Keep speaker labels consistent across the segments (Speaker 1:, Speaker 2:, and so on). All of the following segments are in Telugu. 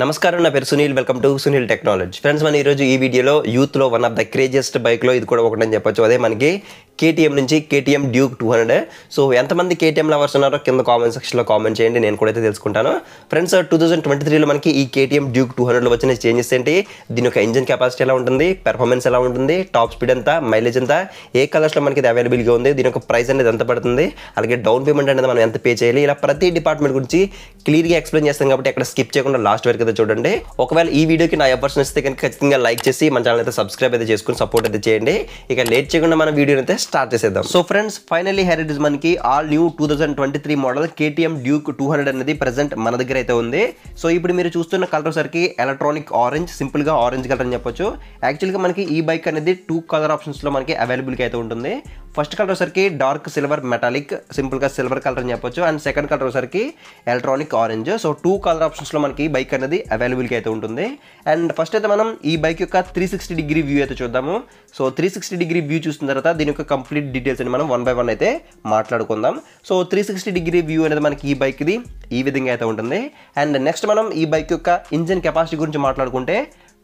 Speaker 1: నమస్కారం నా పేరు Sunil welcome to Sunil technology friends మనం ఈరోజు ఈ వీడియోలో యూత్లో వన్ ఆఫ్ ద క్రేజియస్ట్ బైక్లో ఇది కూడా ఒకటని చెప్పొచ్చు అదే మనకి కేటీఎం నుంచి KTM Duke two hundred so ఎంతమంది కేటీఎం లవర్స్ ఉన్నారో కింద కామెంట్ సెక్షన్లో కామెంట్ చేయండి నేను కూడా అయితే తెలుసుకుంటాను ఫ్రెండ్స్ టూ థౌసండ్ ట్వంటీ త్రీలో మనకి ఈ కేటీఎం డ్యూక్ టూ లో వచ్చిన చేంజెస్ ఏంటి దీని యొక్క ఇంజిన్ కెపాసిటీ ఎలా ఉంటుంది పెర్ఫార్మెన్స్ ఎలా ఉంటుంది టాప్ స్పీడ్ ఎంత మైలేజ్ ఎంత ఏ కలర్స్లో మనకి ఇది అవైలబుల్గా ఉంది దీని యొక్క ప్రైస్ అనేది ఎంత పడుతుంది అలాగే డౌన్ పేమెంట్ అనేది మనం ఎంత పే చేయాలి ఇలా ప్రతి డిపార్ట్మెంట్ గురించి క్లియర్గా ఎక్స్ప్లెయిన్ చేస్తాం కాబట్టి అక్కడ స్కిప్ చేయకుండా లాస్ట్ వరకు కదా చూడండి ఒకవేళ ఈ వీడియోకి నా ఎవర్స్ నచ్చితే కనుక ఖచ్చితంగా లైక్ చేసి మన ఛానల్ అయితే సబ్స్క్రైబ్ అయితే చేసుకుని సపోర్ట్ అయితే చేయండి ఇక లేట్ చేయకుండా మన వీడియో అయితే స్టార్ట్ చేసేద్దాం సో ఫ్రెండ్స్ ఫైనల్లీ హెరిటేజ్ మనకి all new two thousand twenty three model KTM Duke two hundred అనేది ప్రజెంట్ మన దగ్గర అయితే ఉంది సో ఇప్పుడు మీరు చూస్తున్న కలర్ సరికి ఎలక్ట్రానిక్ ఆరెంజ్ సింపుల్ గా ఆరెంజ్ కలర్ అని చెప్పొచ్చు యాక్చువల్గా మనకి ఈ బైక్ అనేది టూ కలర్ ఆప్షన్స్ లో మనకి అవైలబుల్ అయితే ఉంటుంది ఫస్ట్ కలర్ వచ్చేసరికి డార్క్ సిల్వర్ మెటాలిక్ సింపుల్గా సిల్వర్ కలర్ అని చెప్పొచ్చు అండ్ సెకండ్ కలర్ వచ్చేసరికి electronic orange so two colour ఆప్షన్స్లో మనకి బైక్ అనేది అవైలబుల్గా అయితే ఉంటుంది అండ్ ఫస్ట్ అయితే మనం ఈ బైక్ యొక్క త్రీ సిక్స్టీ డిగ్రీ వ్యూ అయితే చూద్దాము so three sixty degree view చూసిన తర్వాత దీని యొక్క కంప్లీట్ డీటెయిల్స్ అని మనం వన్ బై వన్ అయితే మాట్లాడుకుందాం so three sixty degree view అనేది మనకి ఈ బైక్ది ఈ విధంగా అయితే ఉంటుంది అండ్ నెక్స్ట్ మనం ఈ బైక్ యొక్క ఇంజిన్ కెపాసిటీ గురించి మాట్లాడుకుంటే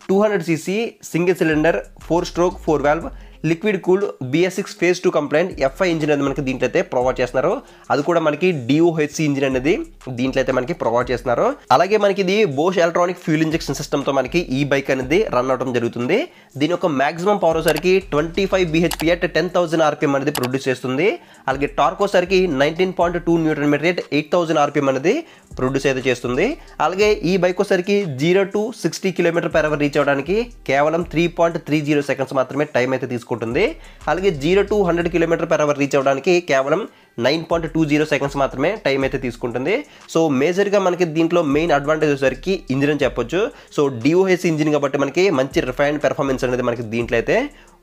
Speaker 1: two hundred CC single cylinder four stroke four valve liquid cooled BS six phase two compliant FI engine అనేది మనకి దీంట్లో అయితే ప్రొవైడ్ చేస్తున్నారు అది కూడా మనకి డిఓహెచ్సి ఇంజిన్ అనేది దీంట్లో అయితే మనకి ప్రొవైడ్ చేస్తున్నారు అలాగే మనకి ఇది బోష్ ఎలక్ట్రానిక్ ఫ్యూల్ ఇంజెక్షన్ సిస్టమ్తో మనకి ఈ బైక్ అనేది రన్ అవడం జరుగుతుంది దీని యొక్క మాక్సిమం పవర్ సరికి twenty five BHP at ten thousand RPM అనేది ప్రొడ్యూస్ చేస్తుంది అలాగే టార్క్ సరికి nineteen point two newton metre eight thousand RPM అనేది ప్రొడ్యూస్ అయితే చేస్తుంది అలాగే ఈ బైక్ వచ్చేసరికి zero to sixty kilometre per hour reach అవ్వడానికి కేవలం three point three zero seconds మాత్రమే టైం అయితే తీసుకుంటుంది తీసుకుంటుంది అలాగే zero to hundred kilometre per hour reach అవ్వడానికి కేవలం nine point two zero seconds మాత్రమే టైం అయితే తీసుకుంటుంది సో మేజర్గా మనకి దీంట్లో మెయిన్ అడ్వాంటేజ్ వచ్చేసరికి ఇంజిన్ అని చెప్పొచ్చు సో డిఓహెచ్ ఇంజిన్ కాబట్టి మనకి మంచి రిఫైన్డ్ పెర్ఫార్మెన్స్ అనేది మనకి దీంట్లో అయితే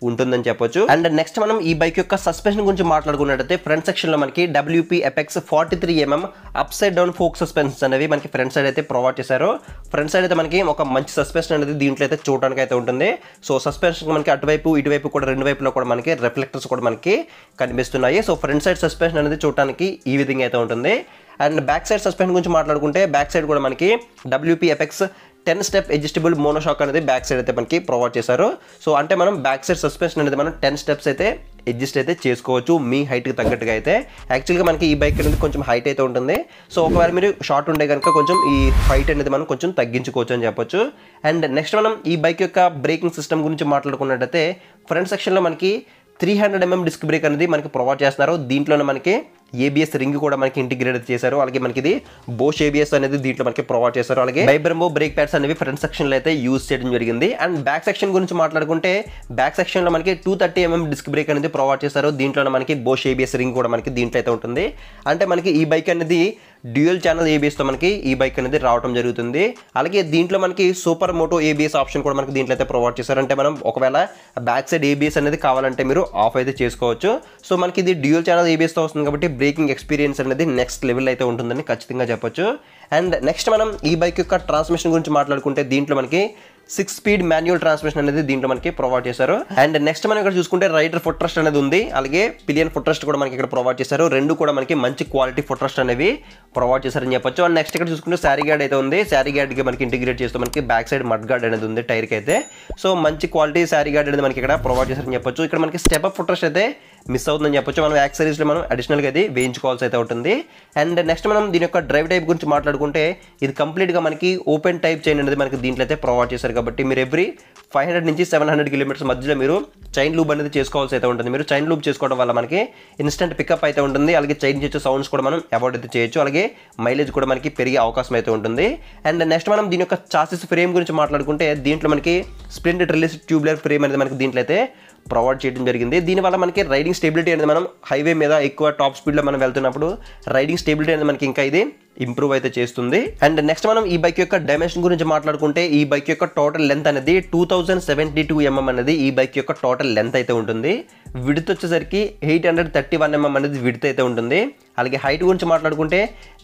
Speaker 1: ఉంటుందని చెప్పొచ్చు అండ్ నెక్స్ట్ మనం ఈ బైక్ యొక్క సస్పెన్షన్ గురించి మాట్లాడుకున్నట్టయితే ఫ్రంట్ సెక్షన్ లో మనకి WP Apex forty three mm upside down fork suspensions అనేవి మనకి ఫ్రంట్ సైడ్ అయితే ప్రొవైడ్ చేశారు ఫ్రంట్ సైడ్ అయితే మనకి ఒక మంచి సస్పెన్షన్ అనేది దీంట్లో అయితే చూడడానికి అయితే ఉంటుంది సో సస్పెన్షన్ మనకి అటువైపు ఇటువైపు కూడా రెండు వైపులో కూడా మనకి రిఫ్లెక్టర్స్ కూడా మనకి కనిపిస్తున్నాయి సో ఫ్రంట్ సైడ్ సస్పెన్షన్ అనేది చూడటానికి ఈ విధంగా అయితే ఉంటుంది అండ్ బ్యాక్ సైడ్ సస్పెండ్ గురించి మాట్లాడుకుంటే బ్యాక్ సైడ్ కూడా మనకి WP Apex ten step adjustable monoshock అనేది బ్యాక్ సైడ్ అయితే మనకి ప్రొవైడ్ చేశారు సో అంటే మనం బ్యాక్ సైడ్ సస్పెన్షన్ అనేది మనం టెన్ స్టెప్స్ అయితే అడ్జస్ట్ అయితే చేసుకోవచ్చు మీ హైట్కి తగ్గట్టుగా అయితే యాక్చువల్గా మనకి ఈ బైక్ అనేది కొంచెం హైట్ అయితే ఉంటుంది సో ఒకవేళ మీరు షార్ట్ ఉండే కనుక కొంచెం ఈ హైట్ అనేది మనం కొంచెం తగ్గించుకోవచ్చు అని చెప్పొచ్చు అండ్ నెక్స్ట్ మనం ఈ బైక్ యొక్క బ్రేకింగ్ సిస్టమ్ గురించి మాట్లాడుకున్నట్టయితే ఫ్రంట్ సెక్షన్లో మనకి three hundred MM disc brake అనేది మనకి ప్రొవైడ్ చేస్తున్నారు దీంట్లోనే మనకి ఏబిఎస్ రింగ్ కూడా మనకి ఇంటిగ్రేట్ చేశారు అలాగే మనకి ఇది బోష్ ఏబిఎస్ అనేది దీంట్లో మనకి ప్రొవైడ్ చేశారు అలాగే వైబ్రమో బ్రేక్ ప్యాడ్స్ అనేవి ఫ్రంట్ సెక్షన్లో అయితే యూజ్ చేయడం జరిగింది అండ్ బ్యాక్ సెక్షన్ గురించి మాట్లాడుకుంటే బ్యాక్ సెక్షన్లో మనకి two thirty MM disc brake అనేది ప్రొవైడ్ చేశారు దీంట్లో మనకి బోష్ ఏబిఎస్ రింగ్ కూడా మనకి దీంట్లో అయితే ఉంటుంది అంటే మనకి ఈ బైక్ అనేది డ్యూయల్ ఛానల్ ఏబిఎస్తో మనకి ఈ బైక్ అనేది రావడం జరుగుతుంది అలాగే దీంట్లో మనకి సూపర్ మోటో ఏబిఎస్ ఆప్షన్ కూడా మనకి దీంట్లో అయితే ప్రొవైడ్ చేశారంటే మనం ఒకవేళ బ్యాక్ సైడ్ ఏబీఎస్ అనేది కావాలంటే మీరు ఆఫ్ అయితే చేసుకోవచ్చు సో మనకి ఇది డ్యూయల్ ఛానల్ ఏబిఎస్తో వస్తుంది కాబట్టి బ్రేకింగ్ ఎక్స్పీరియన్స్ అనేది నెక్స్ట్ లెవెల్ అయితే ఉంటుందని ఖచ్చితంగా చెప్పొచ్చు అండ్ నెక్స్ట్ మనం ఈ బైక్ యొక్క ట్రాన్స్మిషన్ గురించి మాట్లాడుకుంటే దీంట్లో మనకి సిక్స్ స్పీడ్ మాన్యువల్ ట్రాన్స్మిషన్ అనేది దీంట్లో మనకి ప్రొవైడ్ చేశారు అండ్ నెక్స్ట్ మనం ఇక్కడ చూసుకుంటే రైడర్ ఫుట్ ట్రస్ట్ అనేది ఉంది అలాగే పిలియన్ ఫుట్ ట్రస్ట్ కూడా మనకి ఇక్కడ ప్రొవైడ్ చేశారు రెండు కూడా మనకి మంచి క్వాలిటీ ఫుట్ ట్రస్ట్ అనేవి ప్రొవైడ్ చేశారని చెప్పొచ్చు అండ్ నెక్స్ట్ ఇక్కడ చూసుకుంటే శారీ గార్డ్ అయితే ఉంది శారీ గార్డ్కి మనకి ఇంటిగ్రేట్ చేస్తూ మనకి బ్యాక్ సైడ్ మడ్ గార్డ్ అనేది ఉంది టైర్కి అయితే సో మంచి క్వాలిటీ శారీ గార్డ్ అనేది మనకి ఇక్కడ ప్రొవైడ్ చేశారని చెప్పొచ్చు ఇక్కడ మనకి స్టెప్ అప్ ఫుట్ ట్రస్ట్ అయితే మిస్ అవుతుందని చెప్పొచ్చు మనం యాక్సరీస్లో మనం అడిషనల్గా అది వేయించుకోవాల్సి అయితే ఉంటుంది అండ్ నెక్స్ట్ మనం దీని యొక్క డ్రైవ్ టైప్ గురించి మాట్లాడుకుంటే ఇది కంప్లీట్గా మనకి ఓపెన్ టైప్ చైన్ అనేది మనకి దీంట్లో అయితే ప్రొవైడ్ చేశారు కాబట్టి మీరు ఎవ్రీ ఫైవ్ హండ్రెడ్ నుంచి సెవెన్ హండ్రెడ్ కిలోమీటర్స్ మధ్యలో మీరు చైన్ లూబ్ అనేది చేసుకోవాల్సి అయితే ఉంటుంది మీరు చైన్ లూబ్ చేసుకోవడం వల్ల మనకి ఇన్స్టెంట్ పికప్ అయితే ఉంటుంది అలాగే చైన్ చేసే సౌండ్స్ కూడా మనం అవాయిడ్ అయితే చేయొచ్చు అలాగే మైలేజ్ కూడా మనకి పెరిగే అవకాశం అయితే ఉంటుంది అండ్ నెక్స్ట్ మనం దీని యొక్క చాసెస్ ఫ్రేమ్ గురించి మాట్లాడుకుంటే దీంట్లో మనకి స్ప్రింట్ ట్రిలిస్ ట్యూబ్లర్ ఫ్రేమ్ అనేది మనకి దీంట్లో అయితే ప్రొవైడ్ చేయడం జరిగింది దీనివల్ల మనకి రైడింగ్ స్టెబిలిటీ అనేది మనం హైవే మీద ఎక్కువ టాప్ స్పీడ్లో మనం వెళ్తున్నప్పుడు రైడింగ్ స్టెబిలిటీ అనేది మనకి ఇంకా ఇది ఇంప్రూవ్ అయితే చేస్తుంది అండ్ నెక్స్ట్ మనం ఈ బైక్ యొక్క డైమెన్షన్ గురించి మాట్లాడుకుంటే ఈ బైక్ యొక్క టోటల్ లెంత్ అనేది two thousand seventy two mm అనేది ఈ బైక్ యొక్క టోటల్ లెంత్ అయితే ఉంటుంది విడుత వచ్చేసరికి eight hundred thirty one mm అనేది విడుత అయితే ఉంటుంది అలాగే హైట్ గురించి మాట్లాడుకుంటే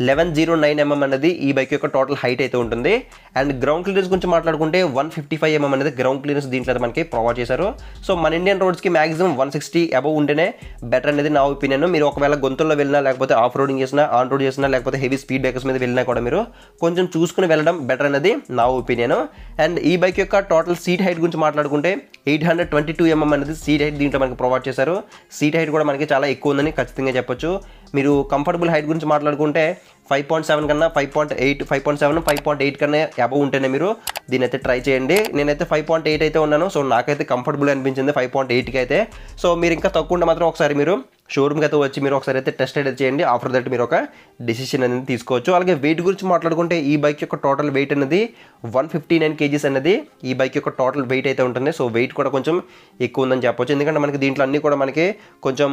Speaker 1: లెవెన్ జీరో నైన్ ఎంఎం అనేది ఈ బైక్ యొక్క టోటల్ హైట్ అయితే ఉంటుంది అండ్ గ్రౌండ్ క్లియరెన్స్ గురించి మాట్లాడుకుంటే వన్ ఫిఫ్టీ ఫైవ్ ఎంఎం అనేది గ్రౌండ్ క్లియరెన్స్ దీంట్లో మనకి ప్రొవైడ్ చేశారు సో మన ఇండియన్ రోడ్స్కి మాక్సిమం వన్ సిక్స్టీ అబవ్ ఉంటేనే బెటర్ అనేది నా ఒపీనియన్ మీరు ఒకవేళ గొంతుల్లో వెళ్ళినా లేకపోతే ఆఫ్ రోడింగ్ చేసినా ఆన్ రోడ్ చేసినా లేకపోతే హెవీ స్పీడ్ బైకర్స్ మీద వెళ్ళినా కూడా మీరు కొంచెం చూసుకుని వెళ్ళడం బెటర్ అనేది నా ఒపీనియన్ అండ్ ఈ బైక్ యొక్క టోటల్ సీట్ హైట్ గురించి మాట్లాడుకుంటే eight hundred twenty two mm అనేది సీట్ హైట్ దీంట్లో మనకి ప్రొవైడ్ చేశారు సీట్ హైట్ కూడా మనకి చాలా ఎక్కువ ఉందని ఖచ్చితంగా చెప్పొచ్చు మీరు కంఫర్టబుల్ హైట్ గురించి మాట్లాడుకుంటే ఫైవ్ పాయింట్ సెవెన్ కన్నా five point eight five point seven five point eight కన్నా అబవ్ ఉంటేనే మీరు దీని అయితే ట్రై చేయండి నేనైతే ఫైవ్ పాయింట్ ఎయిట్ అయితే ఉన్నాను సో నాకైతే కంఫర్టబుల్ అనిపించింది ఫైవ్ పాయింట్ ఎయిట్కి అయితే సో మీరు ఇంకా తక్కువ ఉంటే మాత్రం ఒకసారి మీరు షోరూమ్కి అయితే వచ్చి మీరు ఒకసారి అయితే టెస్ట్ అయితే చేయండి ఆఫ్టర్ దట్ మీరు ఒక డిసిషన్ అనేది తీసుకోవచ్చు అలాగే వెయిట్ గురించి మాట్లాడుకుంటే ఈ బైక్ యొక్క టోటల్ వెయిట్ అనేది వన్ ఫిఫ్టీ నైన్ కేజీస్ అనేది ఈ బైక్ యొక్క టోటల్ వెయిట్ అయితే ఉంటుంది సో వెయిట్ కూడా కొంచెం ఎక్కువ ఉందని చెప్పొచ్చు ఎందుకంటే మనకి దీంట్లో అన్నీ కూడా మనకి కొంచెం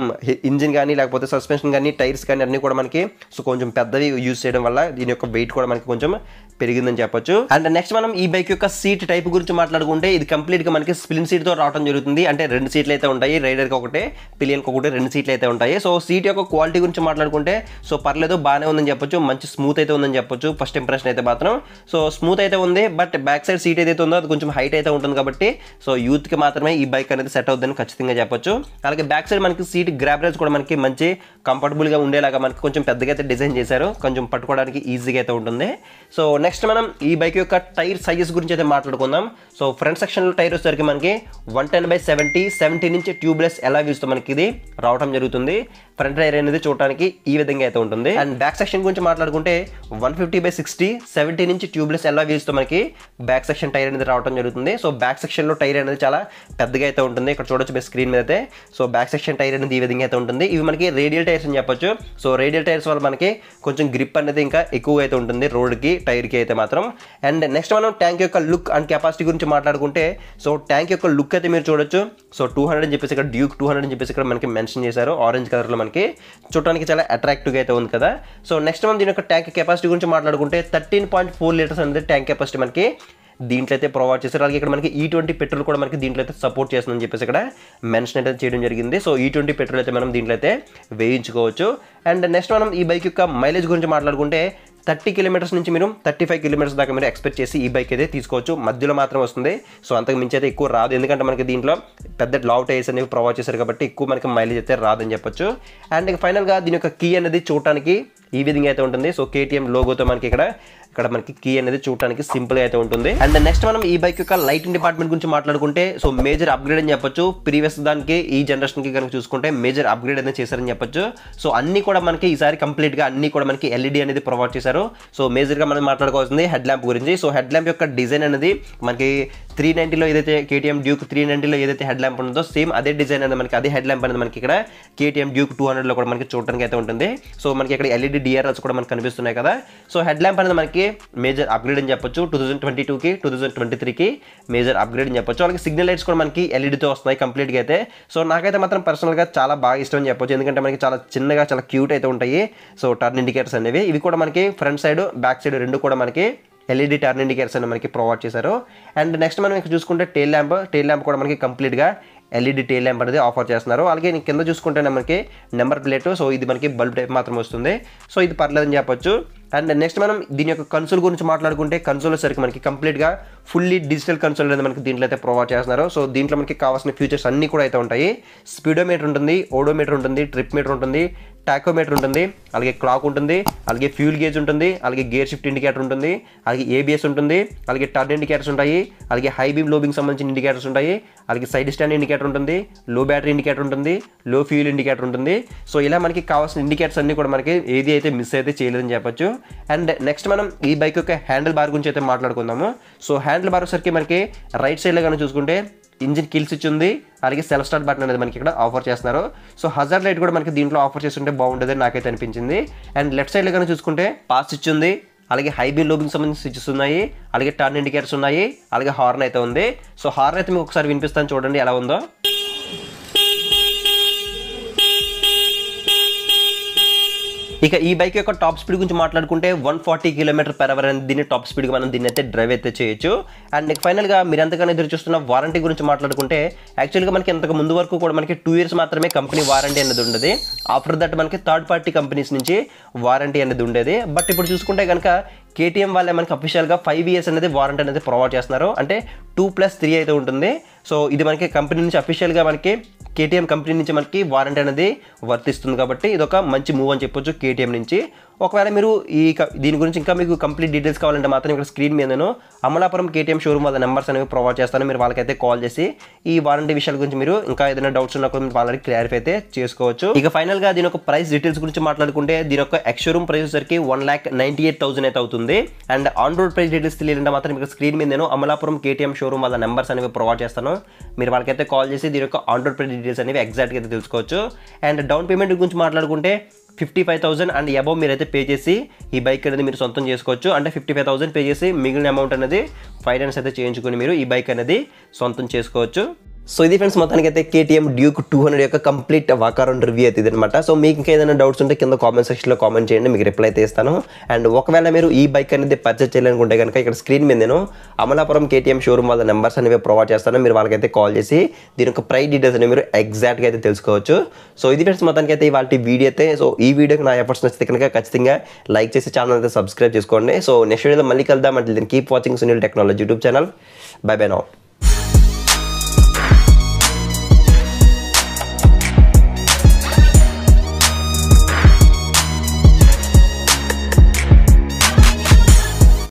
Speaker 1: ఇంజిన్ కానీ లేకపోతే సస్పెన్షన్ కానీ టైర్స్ కానీ అన్నీ కూడా మనకి సో కొంచెం పెద్దవి యూజ్ చేయడం వల్ల దీని యొక్క వెయిట్ కూడా మనకి కొంచెం పెరిగిందని చెప్పొచ్చు అండ్ నెక్స్ట్ మనం ఈ బైక్ యొక్క సీట్ టైప్ గురించి మాట్లాడుకుంటే ఇది కంప్లీట్ గా మనకి స్ప్లిన్ తో రావడం జరుగుతుంది అంటే రెండు సీట్లు అయితే ఉంటాయి రైడర్ కి ఒకటే పిలియన్ ఒకటి రెండు సీట్లు అయితే ఉంటాయి సో సీట్ యొక్క క్వాలిటీ గురించి మాట్లాడుకుంటే సో పర్లేదు బాగానే ఉందని చెప్పొచ్చు మంచి స్మూత్ అయితే ఉందని చెప్పొచ్చు ఫస్ట్ ఇంప్రెషన్ అయితే మాత్రం సో స్మూత్ అయితే ఉంది బట్ బ్యాక్ సైడ్ సీట్ ఏదైతే ఉందో అది కొంచెం హైట్ అయితే ఉంటుంది కాబట్టి సో యూత్ కి మాత్రమే ఈ బైక్ అనేది సెట్ అవుతుందని ఖచ్చితంగా చెప్పొచ్చు అలాగే బ్యాక్ సైడ్ మనకి సీట్ గ్రాబ్రేజ్ కూడా మనకి మంచి కంఫర్టబుల్ గా ఉండేలాగా మనకి కొంచెం పెద్దగా అయితే డిజైన్ చేశారు కొంచెం పట్టుకోవడానికి ఈజీగా అయితే ఉంటుంది సో నెక్స్ట్ మనం ఈ బైక్ యొక్క టైర్ సైజెస్ గురించి అయితే మాట్లాడుకుందాం సో ఫ్రంట్ సెక్షన్లో టైర్ వచ్చేసరికి మనకి one ten by seventy seventy నుంచి ట్యూబ్లెస్ ఎలా వీస్తో మనకి ఇది రావడం జరుగుతుంది ఫ్రంట్ టైర్ అనేది చూడడానికి ఈ విధంగా అయితే ఉంటుంది అండ్ బ్యాక్ సెక్షన్ గురించి మాట్లాడుకుంటే one fifty by sixty seventy నుంచి ట్యూబ్లెస్ ఎలా వీల్స్తో మనకి బ్యాక్ సెక్షన్ టైర్ అనేది రావడం జరుగుతుంది సో బ్యాక్ సెక్షన్లో టైర్ అనేది చాలా పెద్దగా అయితే ఉంటుంది ఇక్కడ చూడొచ్చు మీ స్క్రీన్ మీద అయితే సో బ్యాక్ సెక్షన్ టైర్ అనేది ఈ విధంగా అయితే ఉంటుంది ఇవి మనకి రేడియల్ టైర్స్ అని చెప్పొచ్చు సో రేడియల్ టైర్స్ వల్ల మనకి కొంచెం గ్రిప్ అనేది ఇంకా ఎక్కువ అయితే ఉంటుంది రోడ్కి టైర్కి అయితే మాత్రం అండ్ నెక్స్ట్ మనం ట్యాంక్ యొక్క లుక్ అండ్ కెపాసిటీ గురించి మాట్లాడుకుంటే సో ట్యాంక్ యొక్క లుక్ అయితే మీరు చూడొచ్చు సో టూ హండ్రెడ్ అని చెప్పేసి ఇక్కడ డ్యూక్ టూ హండ్రెడ్ అని చెప్పేసి ఇక్కడ మనకి మెన్షన్ చేశారు ఆరెంజ్ కలర్లో మనకి చూడడానికి చాలా అట్రాక్టివ్గా అయితే ఉంది కదా సో నెక్స్ట్ మనం దీని యొక్క ట్యాంక్ కెపాసిటీ గురించి మాట్లాడుకుంటే థర్టీన్ పాయింట్ ఫోర్ లీటర్స్ అనేది ట్యాంక్ కెపాసిటీ మనకి దీంట్లో అయితే ప్రొవైడ్ చేశారు అలాగే ఇక్కడ మనకి ఈ ట్వంటీ పెట్రోల్ కూడా మనకి దీంట్లో అయితే సపోర్ట్ చేస్తుందని చెప్పేసి ఇక్కడ మెన్షన్ అయితే చేయడం జరిగింది సో ఈ ట్వంటీ పెట్రోల్ అయితే మనం దీంట్లో అయితే వేయించుకోవచ్చు అండ్ నెక్స్ట్ మనం ఈ బైక్ యొక్క మైలేజ్ గురించి మాట్లాడుకుంటే థర్టీ కిలోమీటర్స్ నుంచి మీరు థర్టీ ఫైవ్ కిలోమీటర్స్ దాకా మీరు ఎక్స్పెక్ట్ చేసి ఈ బైక్ అయితే తీసుకోవచ్చు మధ్యలో మాత్రం వస్తుంది సో అంతకు మించి అయితే ఎక్కువ రాదు ఎందుకంటే మనకి దీంట్లో పెద్ద లావు టైర్స్ అనేవి ప్రొవైడ్ చేశారు కాబట్టి ఎక్కువ మనకి మైలేజ్ అయితే రాదని చెప్పొచ్చు అండ్ ఫైనల్గా దీని యొక్క కీ అనేది చూడటానికి ఈ విధంగా అయితే ఉంటుంది సో కేటీఎం లోగోతో మనకి ఇక్కడ ఇక్కడ మనకి కీ అనేది చూడటానికి సింపుల్ గా అయితే ఉంటుంది అండ్ నెక్స్ట్ మనం ఈ బైక్ యొక్క లైటింగ్ డిపార్ట్మెంట్ గురించి మాట్లాడుకుంటే సో మేజర్ అప్గ్రేడ్ అని చెప్పొచ్చు ప్రీవియస్ దానికి ఈ జనరేషన్ కి కనుక చూసుకుంటే మేజర్ అప్గ్రేడ్ అనేది చేశారని చెప్పొచ్చు సో అన్ని కూడా మనకి ఈసారి కంప్లీట్ గా అన్ని కూడా మనకి ఎల్ఈడి e అనేది ప్రొవైడ్ చేశారు సో మేజర్ గా మనం మాట్లాడుకోవాల్సింది హెడ్ ల్యాంప్ గురించి సో హెడ్ ల్యాంప్ యొక్క డిజైన్ అనేది మనకి త్రీ నైన్టీలో ఏదైతే కేటీఎం డ్యూక్ త్రీ నైన్టీలో ఏదైతే హెడ్ ల్యాంప్ ఉందో సేమ్ అదే డిజైన్ అనేది మనకి అదే హెడ్ ల్యాంప్ అనేది మనకి ఇక్కడ కేటీఎం డ్యూక్ టూ హండ్రెడ్లో కూడా మనకి చూడటానికి అయితే ఉంటుంది సో మనకి ఇక్కడ ఎల్ఈడి డిఆర్ఎల్స్ e కూడా మనకి కనిపిస్తున్నాయి కదా సో హెడ్ ల్యాంప్ అనేది మనకి అలాగే మేజర్ అప్గ్రేడ్ అని చెప్పొచ్చు టూ థౌసండ్ ట్వంటీ టూకి టూ థౌసండ్ ట్వంటీ త్రీకి మేజర్ అప్గ్రేడ్ అని చెప్పొచ్చు అలాగే సిగ్నల్ లైట్స్ కూడా మనకి ఎల్ఈడితో e వస్తున్నాయి కంప్లీట్గా అయితే సో నాకైతే మాత్రం పర్సనల్గా చాలా బాగా ఇష్టం అని చెప్పొచ్చు ఎందుకంటే మనకి చాలా చిన్నగా చాలా క్యూట్ అయితే ఉంటాయి సో టర్న్ ఇండికేటర్స్ అనేవి ఇవి కూడా మనకి ఫ్రంట్ సైడ్ బ్యాక్ సైడ్ రెండు కూడా మనకి ఎల్ఈడి టర్న్ ఇండికేటర్స్ అని మనకి ప్రొవైడ్ చేశారు అండ్ నెక్స్ట్ మనం ఇక్కడ చూసుకుంటే టెయిల్ ల్యాంప్ టెయిల్ ల్యాంప్ కూడా మనకి కంప్లీట్గా ఎల్ఈడి టైల్ ల్యాంప్ అనేది ఆఫర్ చేస్తున్నారు అలాగే కింద చూసుకుంటే మనకి నెంబర్ ప్లేట్ సో ఇది మనకి బల్బ్ టైప్ మాత్రం వస్తుంది సో ఇది పర్లేదని చెప్పొచ్చు అండ్ నెక్స్ట్ మనం దీని యొక్క కన్సోల్ గురించి మాట్లాడుకుంటే కన్సోల్ వచ్చేసరికి మనకి కంప్లీట్గా ఫుల్లీ డిజిటల్ కన్సోల్ అనేది మనకి దీంట్లో అయితే ప్రొవైడ్ చేస్తున్నారు సో దీంట్లో మనకి కావాల్సిన ఫీచర్స్ అన్నీ కూడా అయితే ఉంటాయి స్పీడోమీటర్ ఉంటుంది ఓడోమీటర్ ఉంటుంది ట్రిప్ మీటర్ ఉంటుంది టాకోమీటర్ ఉంటుంది అలాగే క్లాక్ ఉంటుంది అలాగే ఫ్యూల్ గేజ్ ఉంటుంది అలాగే గేర్ షిఫ్ట్ ఇండికేటర్ ఉంటుంది అలాగే ఏబిఎస్ ఉంటుంది అలాగే టర్న్ ఇండికేటర్స్ ఉంటాయి అలాగే హై బీమ్ లో బీమ్ సంబంధించిన ఇండికేటర్స్ ఉంటాయి అలాగే సైడ్ స్టాండ్ ఇండికేటర్ ఉంటుంది లో బ్యాటరీ ఇండికేటర్ ఉంటుంది లో ఫ్యూల్ ఇండికేటర్ ఉంటుంది సో ఇలా మనకి కావాల్సిన ఇండికేటర్స్ అన్నీ కూడా మనకి ఏది అయితే మిస్ అయితే చేయలేదని చెప్పొచ్చు అండ్ నెక్స్ట్ మనం ఈ బైక్ యొక్క హ్యాండిల్ బార్ గురించి అయితే మాట్లాడుకుందాము సో హ్యాండిల్ బార్ సరికి మనకి రైట్ సైడ్లో కానీ చూసుకుంటే ఇంజిన్ కిల్స్ ఇచ్చింది ఉంది అలాగే సెల్ఫ్ స్టార్ట్ బటన్ అనేది మనకి ఇక్కడ ఆఫర్ చేస్తున్నారు సో హజర్ లైట్ కూడా మనకి దీంట్లో ఆఫర్ చేస్తుంటే బాగుంటుంది నాకైతే అనిపించింది అండ్ లెఫ్ట్ సైడ్లో కానీ చూసుకుంటే పాస్ ఇచ్చింది ఉంది అలాగే హైబీ లోబింగ్ సంబంధించిన స్విచ్స్ ఉన్నాయి అలాగే టర్న్ ఇండికేటర్స్ ఉన్నాయి అలాగే హార్న్ అయితే ఉంది సో హార్న్ అయితే మీకు ఒకసారి వినిపిస్తాను చూడండి ఎలా ఉందో ఇక ఈ బైక్ యొక్క టాప్ స్పీడ్ గురించి మాట్లాడుకుంటే one forty kilometre per hour అని దీన్ని టాప్ స్పీడ్గా మనం దీన్ని అయితే డ్రైవ్ అయితే చేయొచ్చు అండ్ నెక్ ఫైనల్గా మీరు ఎంతగానో ఎదురు చూస్తున్న వారంటీ గురించి మాట్లాడుకుంటే యాక్చువల్గా మనకి ఇంతకు ముందు వరకు కూడా మనకి టూ ఇయర్స్ మాత్రమే కంపెనీ వారంటీ అనేది ఉండేది ఆఫ్టర్ దట్ మనకి థర్డ్ పార్టీ కంపెనీస్ నుంచి వారంటీ అనేది ఉండేది బట్ ఇప్పుడు చూసుకుంటే కనుక కేటీఎం వాళ్ళే మనకి అఫీషియల్గా ఫైవ్ ఇయర్స్ అనేది వారంటీ అనేది ప్రొవైడ్ చేస్తున్నారు అంటే టూ ప్లస్ త్రీ అయితే ఉంటుంది సో ఇది మనకి కంపెనీ నుంచి అఫీషియల్గా మనకి కేటీఎం కంపెనీ నుంచి మనకి వారంటీ అనేది వర్తిస్తుంది కాబట్టి ఇది ఒక మంచి మూవ్ అని చెప్పొచ్చు కేటీఎం నుంచి ఒకవేళ మీరు ఈ దీని గురించి ఇంకా మీకు కంప్లీట్ డీటెయిల్స్ కావాలంటే మాత్రం ఇక్కడ స్క్రీన్ మీద నేను అమలాపురం కేటీఎం షోరూమ్ వాళ్ళ నెంబర్స్ అనేవి ప్రొవైడ్ చేస్తాను మీరు వాళ్ళకైతే కాల్ చేసి ఈ వారంటీ విషయాల గురించి మీరు ఇంకా ఏదైనా డౌట్స్ ఉన్నా కూడా మీరు వాళ్ళకి క్లారిఫై అయితే చేసుకోవచ్చు ఇక ఫైనల్గా దీని యొక్క ప్రైస్ డీటెయిల్స్ గురించి మాట్లాడుకుంటే దీని యొక్క ఎక్స్ షోరూమ్ ప్రైస్ వచ్చరికి one lakh ninety eight thousand అయితే అవుతుంది and on road price details తెలియాలంటే మాత్రం ఇక్కడ స్క్రీన్ మీద నేను అమలాపురం కేటీఎం షోరూమ్ వాళ్ళ నెంబర్స్ అనేవి ప్రొవైడ్ చేస్తాను మీరు వాళ్ళకైతే కాల్ చేసి దీని యొక్క ఆన్ రోడ్ ప్రైస్ డీటెయిల్స్ అనేవి ఎగ్జాక్ట్గా అయితే తెలుసుకోవచ్చు అండ్ డౌన్ పేమెంట్ గురించి మాట్లాడుకుంటే ఫిఫ్టీ ఫైవ్ థౌసండ్ అండ్ మీరు అయితే పే చేసి ఈ బైక్ అనేది మీరు సొంతం చేసుకోవచ్చు అంటే ఫిఫ్టీ ఫైవ్ థౌసండ్ పే చేసి మిగిలిన అమౌంట్ అనేది ఫైనాన్స్ అయితే చేయించుకొని మీరు ఈ బైక్ అనేది సొంతం చేసుకోవచ్చు సో ఇది ఫ్రెండ్స్ మొత్తానికి అయితే కేటీఎం డ్యూక్ టూ హండ్రెడ్ యొక్క కంప్లీట్ వాకారం రివ్యూ అయితే అనమాట సో మీకు ఇంకా ఏదైనా డౌట్స్ ఉంటే కింద కామెంట్ సెక్షన్లో కామెంట్ చేయండి మీకు రిప్లై అయితే ఇస్తాను అండ్ ఒకవేళ మీరు ఈ బైక్ అనేది పర్చేస్ చేయాలనుకుంటే కనుక ఇక్కడ స్క్రీన్ మీద నేను అమలాపురం కేటీఎం షోరూమ్ వాళ్ళ నెంబర్స్ అనేవి ప్రొవైడ్ చేస్తాను మీరు వాళ్ళకైతే కాల్ చేసి దీని యొక్క ప్రైస్ డీటెయిల్స్ అనేవి మీరు ఎగ్జాక్ట్గా అయితే తెలుసుకోవచ్చు సో ఇది ఫ్రెండ్స్ మొత్తానికి అయితే వాళ్ళ వీడియో అయితే సో ఈ వీడియోకి నా ఎఫర్ట్స్ నచ్చితే కనుక ఖచ్చితంగా లైక్ చేసి ఛానల్ అయితే సబ్స్క్రైబ్ చేసుకోండి సో నెక్స్ట్ వీడియో మళ్ళీ కలుద్దాం అంటే దీన్ని keep watching Sunil technology YouTube channel bye bye now